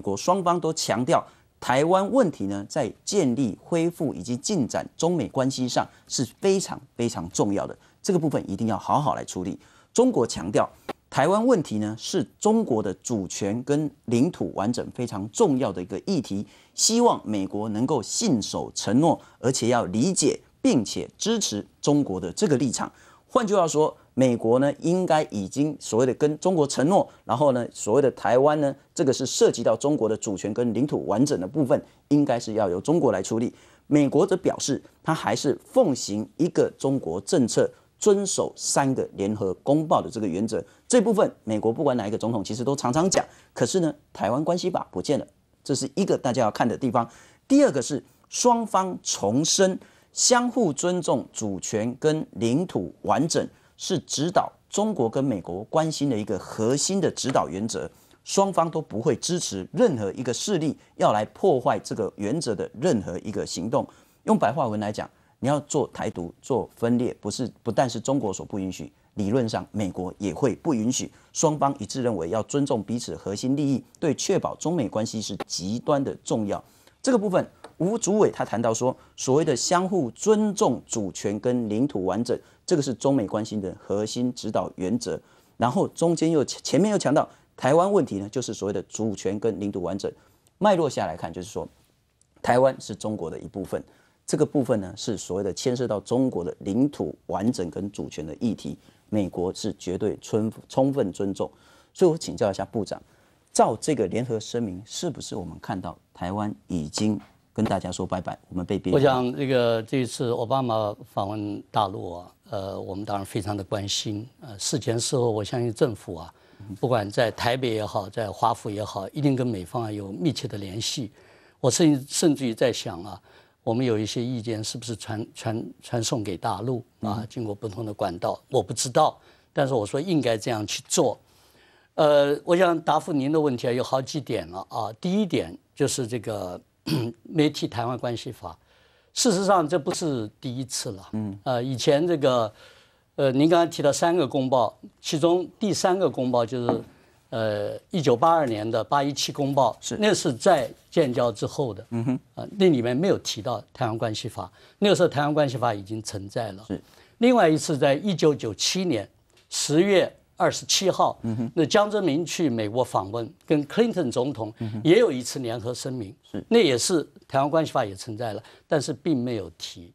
国双方都强调，台湾问题呢，在建立、恢复以及进展中美关系上是非常非常重要的。这个部分一定要好好来处理。中国强调，台湾问题呢，是中国的主权跟领土完整非常重要的一个议题。希望美国能够信守承诺，而且要理解并且支持中国的这个立场。换句话说。美国呢，应该已经所谓的跟中国承诺，然后呢，所谓的台湾呢，这个是涉及到中国的主权跟领土完整的部分，应该是要由中国来处理。美国则表示，他还是奉行一个中国政策，遵守三个联合公报的这个原则。这部分，美国不管哪一个总统，其实都常常讲。可是呢，台湾关系法不见了，这是一个大家要看的地方。第二个是双方重申相互尊重主权跟领土完整。是指导中国跟美国关心的一个核心的指导原则，双方都不会支持任何一个势力要来破坏这个原则的任何一个行动。用白话文来讲，你要做台独、做分裂，不是不但是中国所不允许，理论上美国也会不允许。双方一致认为要尊重彼此核心利益，对确保中美关系是极端的重要。这个部分。吴祖伟他谈到说，所谓的相互尊重主权跟领土完整，这个是中美关系的核心指导原则。然后中间又前面又强调台湾问题呢，就是所谓的主权跟领土完整。脉络下来看，就是说台湾是中国的一部分，这个部分呢是所谓的牵涉到中国的领土完整跟主权的议题，美国是绝对充充分尊重。所以我请教一下部长，照这个联合声明，是不是我们看到台湾已经？跟大家说拜拜，我们被逼。我想，这个这一次奥巴马访问大陆啊，呃，我们当然非常的关心。呃，事前事后，我相信政府啊，不管在台北也好，在华府也好，一定跟美方啊有密切的联系。我甚甚至于在想啊，我们有一些意见是不是传传传送给大陆啊？经过不同的管道，我不知道。但是我说应该这样去做。呃，我想答复您的问题啊，有好几点了啊。第一点就是这个。没提台湾关系法，事实上这不是第一次了。嗯，呃，以前这个，呃，您刚刚提到三个公报，其中第三个公报就是，呃，一九八二年的八一七公报，是那是在建交之后的。嗯哼，啊，那里面没有提到台湾关系法，那个时候台湾关系法已经存在了。是，另外一次在一九九七年十月。二十七号，那江泽民去美国访问，跟 Clinton 总统也有一次联合声明，那也是台湾关系法也存在了，但是并没有提。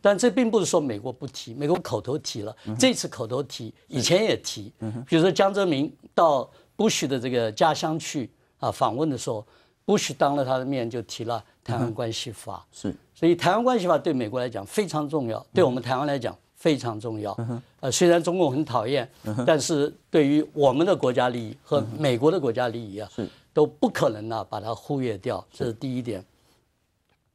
但这并不是说美国不提，美国口头提了，这次口头提，以前也提。比如说江泽民到 Bush 的这个家乡去啊访问的时候，Bush 当了他的面就提了台湾关系法。是，所以台湾关系法对美国来讲非常重要，对我们台湾来讲。非常重要，呃，虽然中共很讨厌，但是对于我们的国家利益和美国的国家利益啊，都不可能呢把它忽略掉。这是第一点。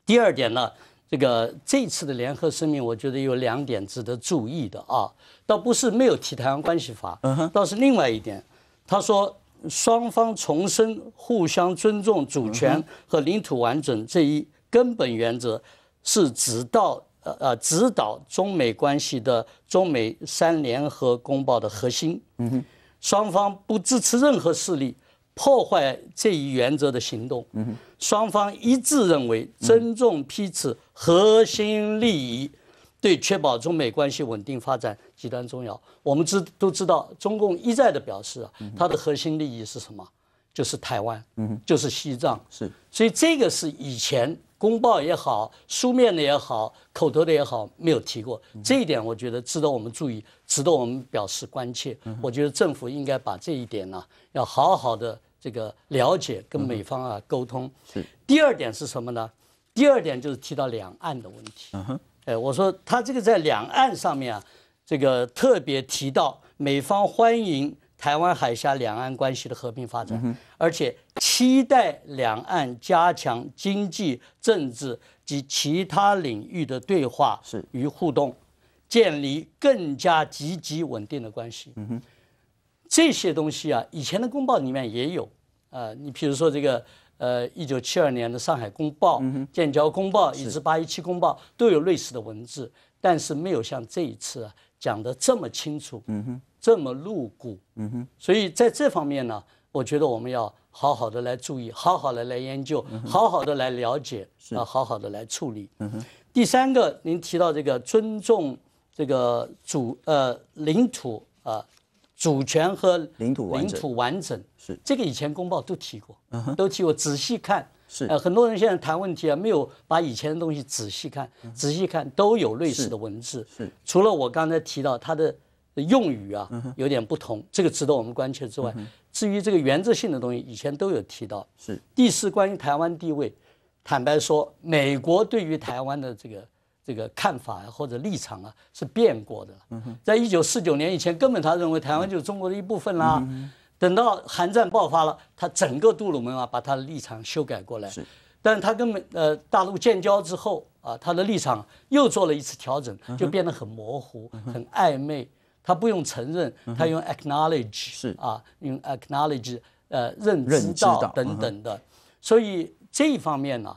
第二点呢，这个这次的联合声明，我觉得有两点值得注意的啊，倒不是没有提《台湾关系法》，倒是另外一点，他说双方重申互相尊重主权和领土完整这一根本原则，是直到。呃呃，指导中美关系的中美三联合公报的核心，嗯哼，双方不支持任何势力破坏这一原则的行动，嗯哼，双方一致认为尊重彼此核心利益，对确保中美关系稳定发展极端重要。我们知都知道，中共一再的表示啊，它的核心利益是什么？就是台湾，嗯就是西藏，是。所以这个是以前。公报也好，书面的也好，口头的也好，没有提过这一点，我觉得值得我们注意，值得我们表示关切。我觉得政府应该把这一点呢，要好好的这个了解，跟美方啊沟通。第二点是什么呢？第二点就是提到两岸的问题。哎，我说他这个在两岸上面啊，这个特别提到美方欢迎。台湾海峡两岸关系的和平发展，而且期待两岸加强经济、政治及其他领域的对话与互动，建立更加积极稳定的关系。嗯这些东西啊，以前的公报里面也有啊。你比如说这个，呃，一九七二年的上海公报、建交公报，以及八一七公报，都有类似的文字，但是没有像这一次啊讲的这么清楚。嗯哼。这么露骨，嗯哼，所以在这方面呢，我觉得我们要好好的来注意，好好的来研究，好好的来了解，啊，好好的来处理，嗯哼。第三个，您提到这个尊重这个主呃领土啊主权和领土领土完整是这个以前公报都提过，嗯哼，都提过。仔细看是呃，很多人现在谈问题啊，没有把以前的东西仔细看，仔细看都有类似的文字是。除了我刚才提到他的。用语啊有点不同，这个值得我们关切之外，至于这个原则性的东西，以前都有提到。是第四，关于台湾地位，坦白说，美国对于台湾的这个这个看法或者立场啊是变过的。在一九四九年以前，根本他认为台湾就是中国的一部分啦。等到韩战爆发了，他整个杜鲁门啊把他的立场修改过来。但是他跟呃大陆建交之后啊，他的立场又做了一次调整，就变得很模糊、很暧昧。他不用承认，他用 acknowledge 啊，用 acknowledge 呃，认知到等等的，所以这一方面呢，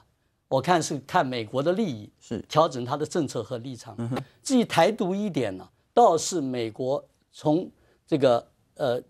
我看是看美国的利益，是调整他的政策和立场。至于台独一点呢，倒是美国从这个呃，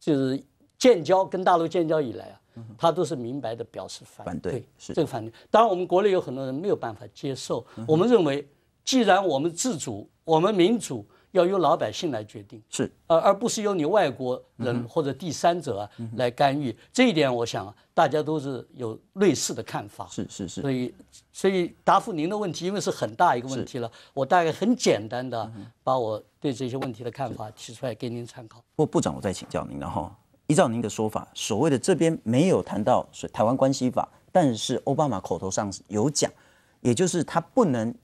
就是建交跟大陆建交以来啊，他都是明白的表示反对，是这个反对。当然，我们国内有很多人没有办法接受。我们认为，既然我们自主，我们民主。要由老百姓来决定，是，而而不是由你外国人或者第三者来干预，这一点我想大家都是有类似的看法，是是是。所以，所以答复您的问题，因为是很大一个问题了，我大概很简单的把我对这些问题的看法提出来给您参考。不过部长，我再请教您，了哈。依照您的说法，所谓的这边没有谈到台湾关系法，但是奥巴马口头上有讲，也就是他不能。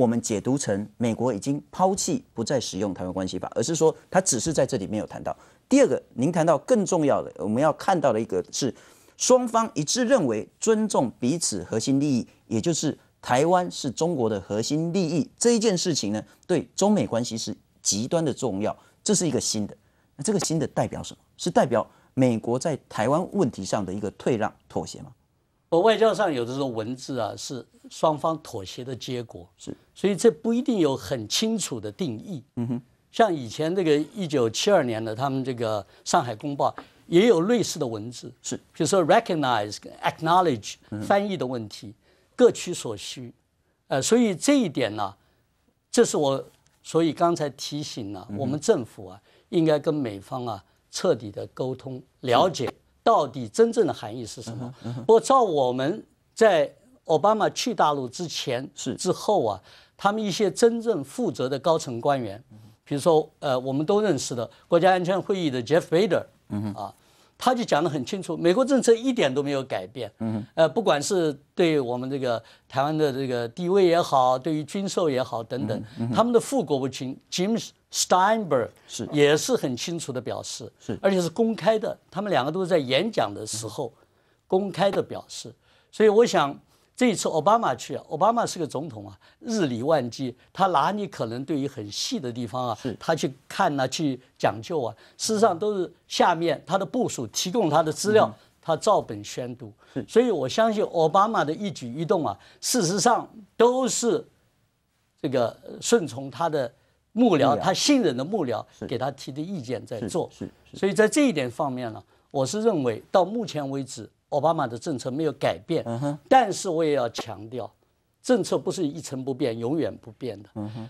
我们解读成美国已经抛弃不再使用台湾关系法，而是说它只是在这里面有谈到。第二个，您谈到更重要的，我们要看到的一个是双方一致认为尊重彼此核心利益，也就是台湾是中国的核心利益这一件事情呢，对中美关系是极端的重要。这是一个新的，那这个新的代表什么？是代表美国在台湾问题上的一个退让妥协吗？我外交上有的时候文字啊是双方妥协的结果，是，所以这不一定有很清楚的定义。嗯哼，像以前那个一九七二年的他们这个《上海公报》也有类似的文字，是，比如说 recognize、acknowledge 翻译的问题，各取所需。呃，所以这一点呢，这是我所以刚才提醒了我们政府啊，应该跟美方啊彻底的沟通了解。到底真正的含义是什么？不过照我们在奥巴马去大陆之前、是之后啊，他们一些真正负责的高层官员，比如说呃，我们都认识的国家安全会议的 Jeffrey，嗯啊。他就讲得很清楚，美国政策一点都没有改变。嗯，呃，不管是对我们这个台湾的这个地位也好，对于军售也好等等，他们的副国务卿 James Steinberg 是也是很清楚的表示，是而且是公开的，他们两个都是在演讲的时候公开的表示，所以我想。这一次奥巴马去，奥巴马是个总统啊，日理万机，他哪里可能对于很细的地方啊，他去看呢，去讲究啊，事实上都是下面他的部署提供他的资料，他照本宣读。所以我相信奥巴马的一举一动啊，事实上都是这个顺从他的幕僚，他信任的幕僚给他提的意见在做。所以在这一点方面呢，我是认为到目前为止。奥巴马的政策没有改变，但是我也要强调，政策不是一成不变、永远不变的。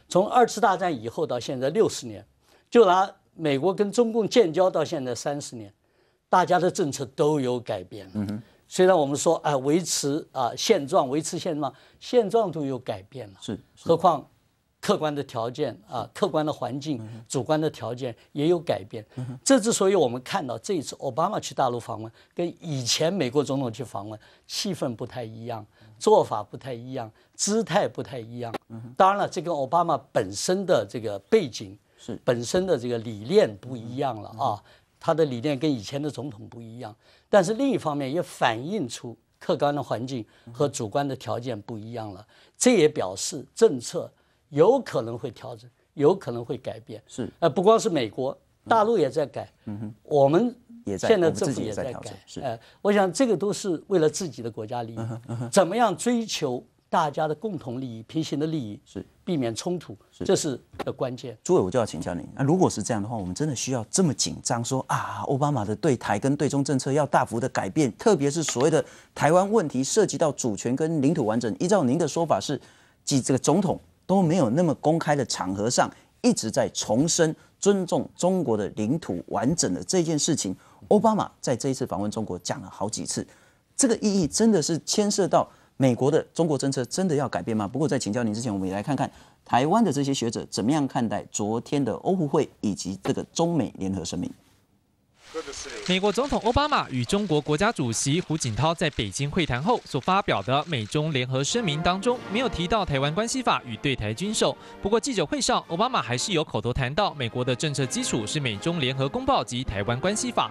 从二次大战以后到现在六十年，就拿美国跟中共建交到现在三十年，大家的政策都有改变。虽然我们说啊，维持啊现状，维持现状，现状都有改变了。是，何况。客观的条件啊，客观的环境，主观的条件也有改变。这之所以我们看到这一次奥巴马去大陆访问，跟以前美国总统去访问气氛不太一样，做法不太一样，姿态不太一样。当然了，这跟奥巴马本身的这个背景是本身的这个理念不一样了啊，他的理念跟以前的总统不一样。但是另一方面也反映出客观的环境和主观的条件不一样了，这也表示政策。有可能会调整，有可能会改变。是，呃，不光是美国，大陆也在改。嗯哼，我们也在，现在政府也在改。是，哎，我想这个都是为了自己的国家利益。嗯哼，怎么样追求大家的共同利益、平行的利益，是避免冲突，这是的关键。朱位，我就要请教您，那如果是这样的话，我们真的需要这么紧张？说啊，奥巴马的对台跟对中政策要大幅的改变，特别是所谓的台湾问题涉及到主权跟领土完整。依照您的说法是，即这个总统。都没有那么公开的场合上一直在重申尊重中国的领土完整的这件事情。奥巴马在这一次访问中国讲了好几次，这个意义真的是牵涉到美国的中国政策真的要改变吗？不过在请教您之前，我们也来看看台湾的这些学者怎么样看待昨天的欧互会以及这个中美联合声明。美国总统奥巴马与中国国家主席胡锦涛在北京会谈后所发表的美中联合声明当中，没有提到台湾关系法与对台军售。不过，记者会上，奥巴马还是有口头谈到，美国的政策基础是美中联合公报及台湾关系法。